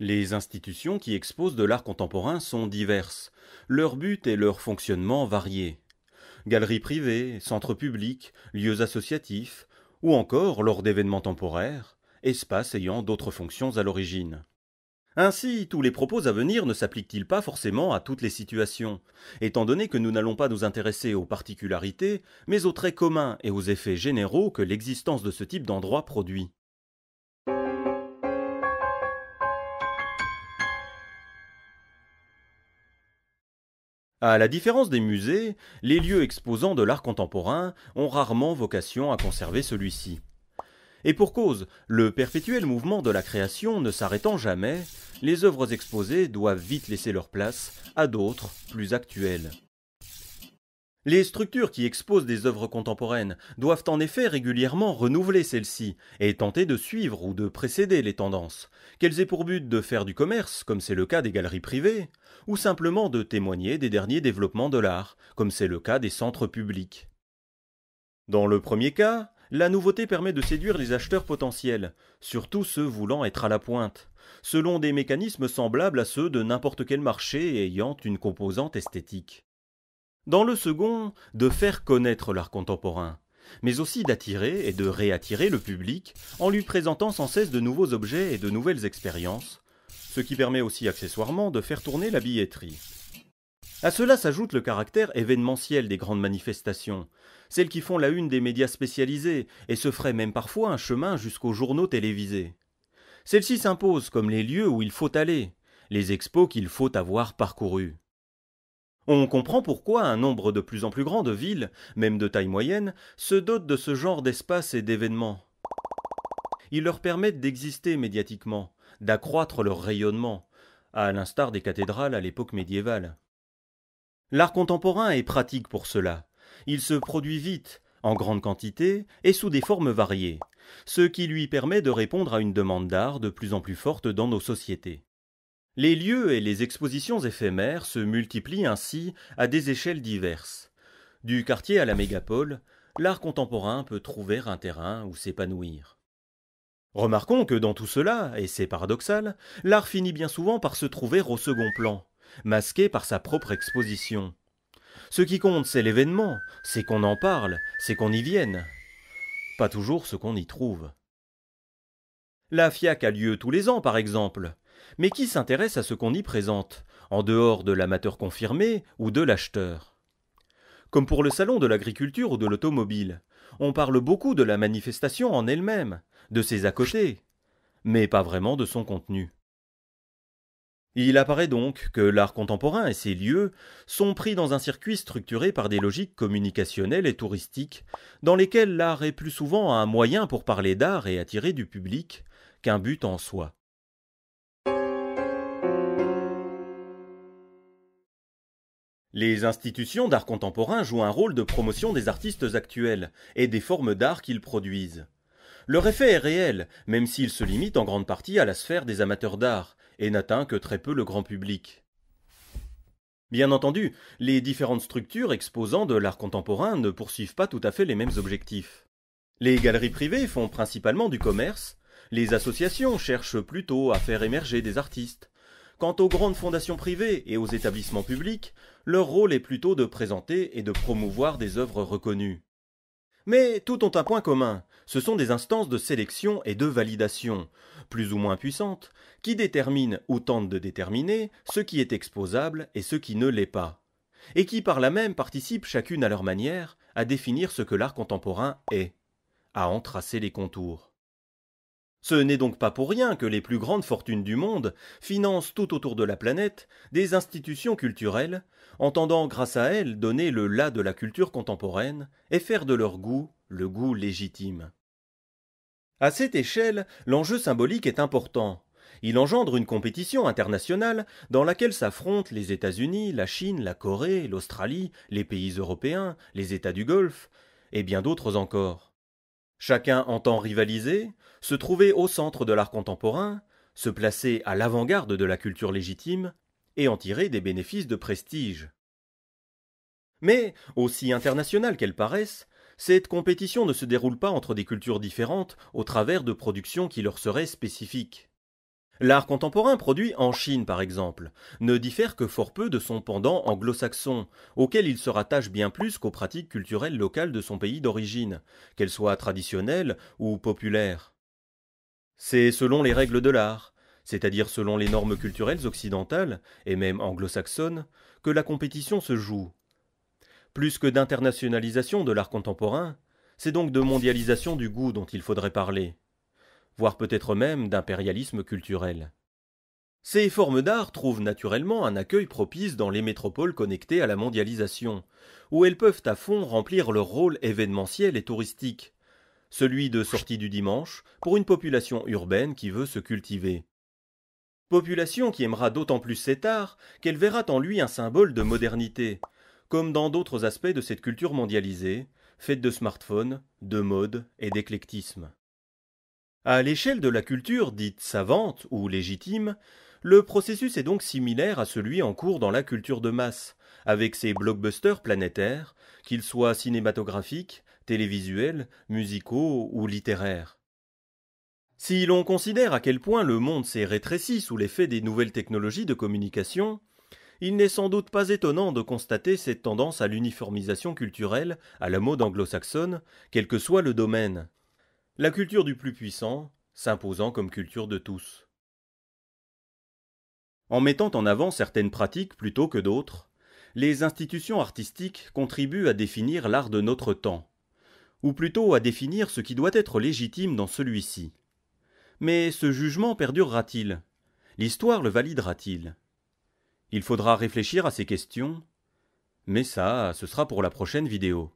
Les institutions qui exposent de l'art contemporain sont diverses, leur but et leur fonctionnement variés. Galeries privées, centres publics, lieux associatifs, ou encore, lors d'événements temporaires, espaces ayant d'autres fonctions à l'origine. Ainsi, tous les propos à venir ne s'appliquent-ils pas forcément à toutes les situations Étant donné que nous n'allons pas nous intéresser aux particularités, mais aux traits communs et aux effets généraux que l'existence de ce type d'endroit produit. À la différence des musées, les lieux exposants de l'art contemporain ont rarement vocation à conserver celui-ci. Et pour cause, le perpétuel mouvement de la création ne s'arrêtant jamais, les œuvres exposées doivent vite laisser leur place à d'autres plus actuelles. Les structures qui exposent des œuvres contemporaines doivent en effet régulièrement renouveler celles-ci et tenter de suivre ou de précéder les tendances, qu'elles aient pour but de faire du commerce, comme c'est le cas des galeries privées, ou simplement de témoigner des derniers développements de l'art, comme c'est le cas des centres publics. Dans le premier cas, la nouveauté permet de séduire les acheteurs potentiels, surtout ceux voulant être à la pointe, selon des mécanismes semblables à ceux de n'importe quel marché ayant une composante esthétique. Dans le second, de faire connaître l'art contemporain, mais aussi d'attirer et de réattirer le public en lui présentant sans cesse de nouveaux objets et de nouvelles expériences, ce qui permet aussi accessoirement de faire tourner la billetterie. À cela s'ajoute le caractère événementiel des grandes manifestations, celles qui font la une des médias spécialisés et se feraient même parfois un chemin jusqu'aux journaux télévisés. Celles-ci s'imposent comme les lieux où il faut aller, les expos qu'il faut avoir parcourus. On comprend pourquoi un nombre de plus en plus grandes de villes, même de taille moyenne, se dotent de ce genre d'espace et d'événements. Ils leur permettent d'exister médiatiquement, d'accroître leur rayonnement, à l'instar des cathédrales à l'époque médiévale. L'art contemporain est pratique pour cela. Il se produit vite, en grande quantité et sous des formes variées, ce qui lui permet de répondre à une demande d'art de plus en plus forte dans nos sociétés. Les lieux et les expositions éphémères se multiplient ainsi à des échelles diverses. Du quartier à la mégapole, l'art contemporain peut trouver un terrain où s'épanouir. Remarquons que dans tout cela, et c'est paradoxal, l'art finit bien souvent par se trouver au second plan, masqué par sa propre exposition. Ce qui compte, c'est l'événement, c'est qu'on en parle, c'est qu'on y vienne. Pas toujours ce qu'on y trouve. La FIAC a lieu tous les ans, par exemple. Mais qui s'intéresse à ce qu'on y présente, en dehors de l'amateur confirmé ou de l'acheteur Comme pour le salon de l'agriculture ou de l'automobile, on parle beaucoup de la manifestation en elle-même, de ses à mais pas vraiment de son contenu. Il apparaît donc que l'art contemporain et ses lieux sont pris dans un circuit structuré par des logiques communicationnelles et touristiques, dans lesquelles l'art est plus souvent un moyen pour parler d'art et attirer du public qu'un but en soi. Les institutions d'art contemporain jouent un rôle de promotion des artistes actuels et des formes d'art qu'ils produisent. Leur effet est réel, même s'il se limite en grande partie à la sphère des amateurs d'art, et n'atteint que très peu le grand public. Bien entendu, les différentes structures exposant de l'art contemporain ne poursuivent pas tout à fait les mêmes objectifs. Les galeries privées font principalement du commerce, les associations cherchent plutôt à faire émerger des artistes. Quant aux grandes fondations privées et aux établissements publics, leur rôle est plutôt de présenter et de promouvoir des œuvres reconnues. Mais tout ont un point commun, ce sont des instances de sélection et de validation, plus ou moins puissantes, qui déterminent ou tentent de déterminer ce qui est exposable et ce qui ne l'est pas, et qui par là même participent chacune à leur manière à définir ce que l'art contemporain est, à en tracer les contours. Ce n'est donc pas pour rien que les plus grandes fortunes du monde financent tout autour de la planète des institutions culturelles, entendant grâce à elles donner le la de la culture contemporaine et faire de leur goût le goût légitime. À cette échelle, l'enjeu symbolique est important. Il engendre une compétition internationale dans laquelle s'affrontent les États-Unis, la Chine, la Corée, l'Australie, les pays européens, les États du Golfe, et bien d'autres encore. Chacun entend rivaliser, se trouver au centre de l'art contemporain, se placer à l'avant-garde de la culture légitime, et en tirer des bénéfices de prestige. Mais, aussi internationale qu'elle paraisse, cette compétition ne se déroule pas entre des cultures différentes au travers de productions qui leur seraient spécifiques. L'art contemporain produit en Chine, par exemple, ne diffère que fort peu de son pendant anglo-saxon, auquel il se rattache bien plus qu'aux pratiques culturelles locales de son pays d'origine, qu'elles soient traditionnelles ou populaires. C'est selon les règles de l'art, c'est-à-dire selon les normes culturelles occidentales, et même anglo-saxonnes, que la compétition se joue. Plus que d'internationalisation de l'art contemporain, c'est donc de mondialisation du goût dont il faudrait parler voire peut-être même d'impérialisme culturel. Ces formes d'art trouvent naturellement un accueil propice dans les métropoles connectées à la mondialisation, où elles peuvent à fond remplir leur rôle événementiel et touristique, celui de sortie du dimanche pour une population urbaine qui veut se cultiver. Population qui aimera d'autant plus cet art qu'elle verra en lui un symbole de modernité, comme dans d'autres aspects de cette culture mondialisée, faite de smartphones, de mode et d'éclectisme. À l'échelle de la culture dite savante ou légitime, le processus est donc similaire à celui en cours dans la culture de masse, avec ses blockbusters planétaires, qu'ils soient cinématographiques, télévisuels, musicaux ou littéraires. Si l'on considère à quel point le monde s'est rétréci sous l'effet des nouvelles technologies de communication, il n'est sans doute pas étonnant de constater cette tendance à l'uniformisation culturelle, à la mode anglo-saxonne, quel que soit le domaine la culture du plus puissant s'imposant comme culture de tous. En mettant en avant certaines pratiques plutôt que d'autres, les institutions artistiques contribuent à définir l'art de notre temps, ou plutôt à définir ce qui doit être légitime dans celui-ci. Mais ce jugement perdurera-t-il L'histoire le validera-t-il Il faudra réfléchir à ces questions, mais ça, ce sera pour la prochaine vidéo.